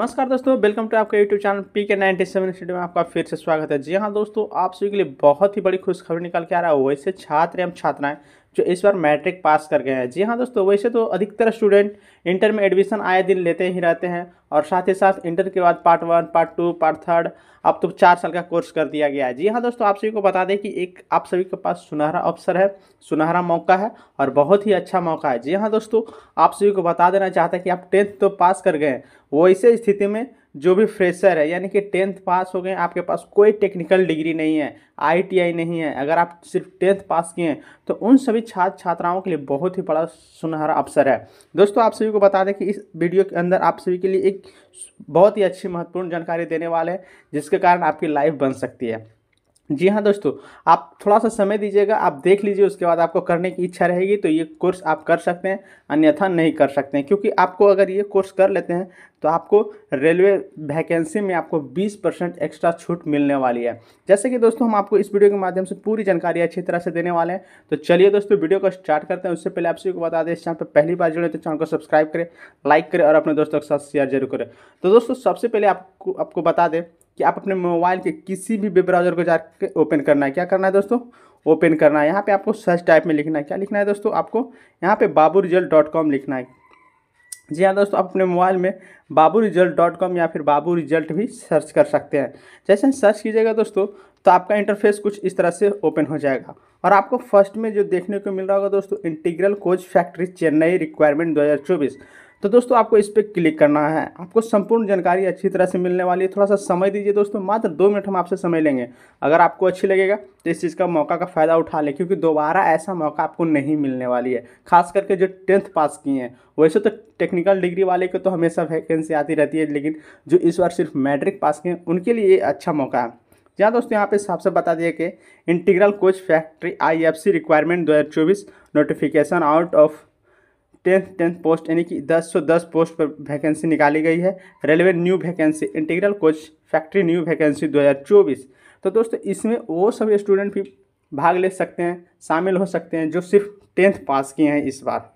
नमस्कार दोस्तों welcome to आपका YouTube channel P K ninety seven studio में आपका फिर से स्वागत है जी हाँ दोस्तों आप सभी के लिए बहुत ही बड़ी खुशखबरी निकल के आ रहा है वैसे छात्र एवं छात्राएं जो इस बार मैट्रिक पास कर गए हैं जी हाँ दोस्तों वैसे तो अधिकतर स्टूडेंट इंटर में एडमिशन आए दिन लेते ही रहते हैं और साथ ही साथ इंटर के बाद part one part two part third अब तो चार साल का कोर्स कर दिया गया है जी हाँ दोस्तों आप सभी को बता दें कि एक आप सभी के पास सुनहरा अवसर है सुनहरा मौका है और बहुत ही अच्छा मौका है जी हाँ दोस्तों आप सभी को बता देना चाहता है कि आप टेंथ तो पास कर गए हैं वैसे स्थिति में जो भी फ्रेशर है यानी कि टेंथ पास हो गए आपके पास कोई टेक्निकल डिग्री नहीं है आईटीआई नहीं है अगर आप सिर्फ टेंथ पास किए हैं तो उन सभी छात्र छात्राओं के लिए बहुत ही बड़ा सुनहरा अवसर है दोस्तों आप सभी को बता दें कि इस वीडियो के अंदर आप सभी के लिए एक बहुत ही अच्छी महत्वपूर्ण जानकारी देने वाले हैं जिसके कारण आपकी लाइफ बन सकती है जी हाँ दोस्तों आप थोड़ा सा समय दीजिएगा आप देख लीजिए उसके बाद आपको करने की इच्छा रहेगी तो ये कोर्स आप कर सकते हैं अन्यथा नहीं कर सकते हैं क्योंकि आपको अगर ये कोर्स कर लेते हैं तो आपको रेलवे वैकेंसी में आपको 20 परसेंट एक्स्ट्रा छूट मिलने वाली है जैसे कि दोस्तों हम आपको इस वीडियो के माध्यम से पूरी जानकारी अच्छी तरह से देने वाले हैं तो चलिए दोस्तों वीडियो को स्टार्ट करते हैं उससे पहले आप सभी को बता दें इस चैनल पर पहली बार जुड़े तो चैनल को सब्सक्राइब करें लाइक करें और अपने दोस्तों के साथ शेयर जरूर करें तो दोस्तों सबसे पहले आपको आपको बता दें कि आप अपने मोबाइल के किसी भी वेब ब्राउजर को जाकर ओपन करना है क्या करना है दोस्तों ओपन करना है यहाँ पे आपको सर्च टाइप में लिखना है क्या लिखना है दोस्तों आपको यहाँ पे बाबू रिजल्ट डॉट कॉम लिखना है जी हाँ दोस्तों आप अपने मोबाइल में बाबू रिजल्ट डॉट कॉम या फिर बाबू रिजल्ट भी सर्च कर सकते हैं जैसे सर्च कीजिएगा दोस्तों तो आपका इंटरफेस कुछ इस तरह से ओपन हो जाएगा और आपको फर्स्ट में जो देखने को मिल रहा होगा दोस्तों integral coach factory Chennai requirement 2024 तो दोस्तों आपको इस पर क्लिक करना है आपको संपूर्ण जानकारी अच्छी तरह से मिलने वाली है थोड़ा सा समय दीजिए दोस्तों मात्र दो मिनट हम आपसे समय लेंगे अगर आपको अच्छी लगेगा तो इस चीज़ का मौका का फ़ायदा उठा लें क्योंकि दोबारा ऐसा मौका आपको नहीं मिलने वाली है खास करके जो टेंथ पास किए हैं वैसे तो टेक्निकल डिग्री वाले को तो हमेशा वैकेंसी आती रहती है लेकिन जो इस बार सिर्फ मैट्रिक पास किए हैं उनके लिए ये अच्छा मौका है जहाँ दोस्तों यहाँ पे साफ से बता दिया कि integral coach factory IFC requirement 2024 notification out of tenth tenth post यानी कि दस सौ दस पोस्ट पर वैकेंसी निकाली गई है railway new vacancy integral coach factory new vacancy 2024 तो दोस्तों इसमें वो सभी स्टूडेंट भी भाग ले सकते हैं शामिल हो सकते हैं जो सिर्फ टेंथ पास किए हैं इस बार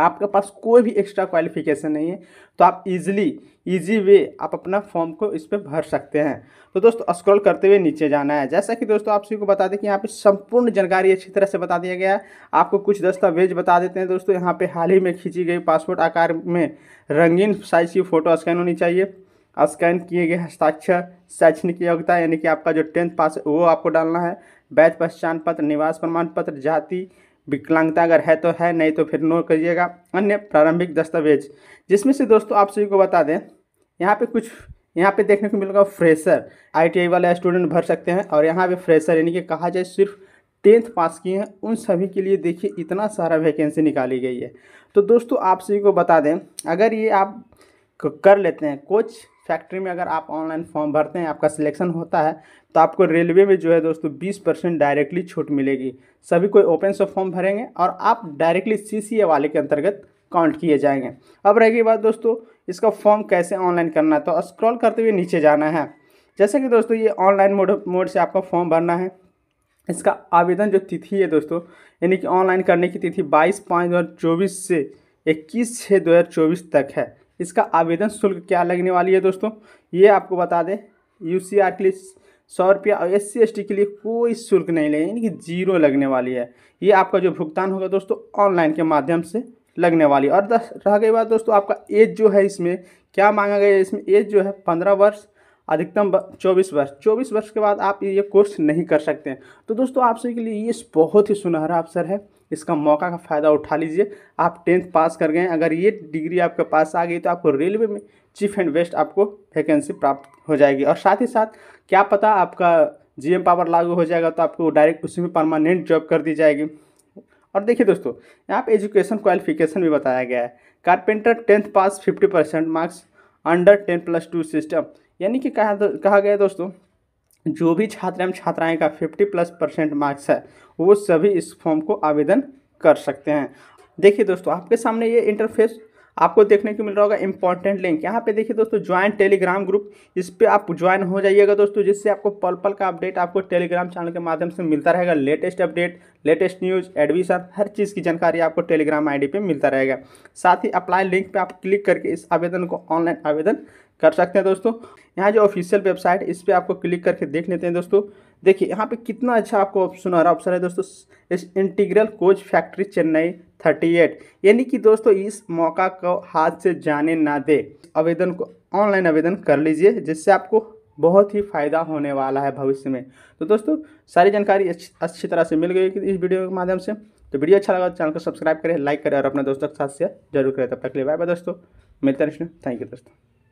आपके पास कोई भी एक्स्ट्रा क्वालिफिकेशन नहीं है तो आप इजीली इजी वे आप अपना फॉर्म को इस पर भर सकते हैं तो दोस्तों स्क्रॉल करते हुए नीचे जाना है जैसा कि दोस्तों आप सभी को बता दें कि यहाँ पे संपूर्ण जानकारी अच्छी तरह से बता दिया गया है आपको कुछ दस्तावेज बता देते हैं दोस्तों यहाँ पर हाल ही में खींची गई पासपोर्ट आकार में रंगीन साइज की फ़ोटो स्कैन होनी चाहिए स्कैन किए गए हस्ताक्षर शैक्षणिक योग्यता यानी कि आपका जो टेंथ पास वो आपको डालना है वैध पहचान पत्र निवास प्रमाण पत्र जाति विकलांगता अगर है तो है नहीं तो फिर नो करिएगा अन्य प्रारंभिक दस्तावेज जिसमें से दोस्तों आप सभी को बता दें यहाँ पे कुछ यहाँ पे देखने को मिलेगा फ्रेशर आईटीआई वाले स्टूडेंट भर सकते हैं और यहाँ पे फ्रेशर यानी कि कहा जाए सिर्फ टेंथ पास किए हैं उन सभी के लिए देखिए इतना सारा वैकेंसी निकाली गई है तो दोस्तों आप सभी को बता दें अगर ये आप कर लेते हैं कोच फैक्ट्री में अगर आप ऑनलाइन फॉर्म भरते हैं आपका सिलेक्शन होता है तो आपको रेलवे में जो है दोस्तों 20 परसेंट डायरेक्टली छूट मिलेगी सभी कोई ओपन से फॉर्म भरेंगे और आप डायरेक्टली सी वाले के अंतर्गत काउंट किए जाएंगे अब रहेगी बात दोस्तों इसका फॉर्म कैसे ऑनलाइन करना है तो स्क्रॉल करते हुए नीचे जाना है जैसे कि दोस्तों ये ऑनलाइन मोड मोड से आपका फॉर्म भरना है इसका आवेदन जो तिथि है दोस्तों यानी कि ऑनलाइन करने की तिथि बाईस पाँच दो से इक्कीस छः दो तक है इसका आवेदन शुल्क क्या लगने वाली है दोस्तों ये आपको बता दें यू के लिए सौ रुपया और एस सी के लिए कोई शुल्क नहीं लगेगा यानी कि जीरो लगने वाली है ये आपका जो भुगतान होगा दोस्तों ऑनलाइन के माध्यम से लगने वाली और दस रह गई बात दोस्तों आपका एज जो है इसमें क्या मांगा गया इसमें एज जो है पंद्रह वर्ष अधिकतम चौबीस वर्ष चौबीस वर्ष के बाद आप ये कोर्स नहीं कर सकते हैं तो दोस्तों आप के लिए ये बहुत ही सुनहरा अवसर है इसका मौका का फ़ायदा उठा लीजिए आप टेंथ पास कर गए अगर ये डिग्री आपके पास आ गई तो आपको रेलवे में चीफ एंड वेस्ट आपको वैकेंसी प्राप्त हो जाएगी और साथ ही साथ क्या पता आपका जी पावर लागू हो जाएगा तो आपको डायरेक्ट उसी में परमानेंट जॉब कर दी जाएगी और देखिए दोस्तों यहाँ पे एजुकेशन क्वालिफिकेशन भी बताया गया है carpenter tenth pass fifty percent marks under ten plus two system यानी कि कहा तो, कहा गया दोस्तों जो भी छात्र एवं छात्राएं का फिफ्टी प्लस परसेंट मार्क्स है वो सभी इस फॉर्म को आवेदन कर सकते हैं देखिए दोस्तों आपके सामने ये इंटरफेस आपको देखने को मिल रहा होगा इंपॉर्टेंट लिंक यहाँ पे देखिए दोस्तों ज्वाइन टेलीग्राम ग्रुप इस पर आप ज्वाइन हो जाइएगा दोस्तों जिससे आपको पल पल का अपडेट आपको टेलीग्राम चैनल के माध्यम से मिलता रहेगा latest update latest news admission हर चीज़ की जानकारी आपको टेलीग्राम आईडी पे मिलता रहेगा साथ ही अप्लाई लिंक पर आप क्लिक करके इस आवेदन को ऑनलाइन आवेदन कर सकते हैं दोस्तों यहाँ जो ऑफिशियल वेबसाइट इस पर आपको क्लिक करके देख लेते हैं दोस्तों देखिए यहाँ पे कितना अच्छा आपको ऑप्शन आ रहा ऑप्शन है दोस्तों इस integral coach factory Chennai thirty eight यानी कि दोस्तों इस मौका को हाथ से जाने ना दे आवेदन को ऑनलाइन आवेदन कर लीजिए जिससे आपको बहुत ही फ़ायदा होने वाला है भविष्य में तो दोस्तों सारी जानकारी अच्छी तरह से मिल गई इस वीडियो के माध्यम से तो वीडियो अच्छा लगा तो चैनल को सब्सक्राइब करें लाइक करें और अपने दोस्तों के साथ शेयर जरूर करें तब तक के लिए बाय बाय दोस्तों मिलते हैं थैंक यू दोस्तों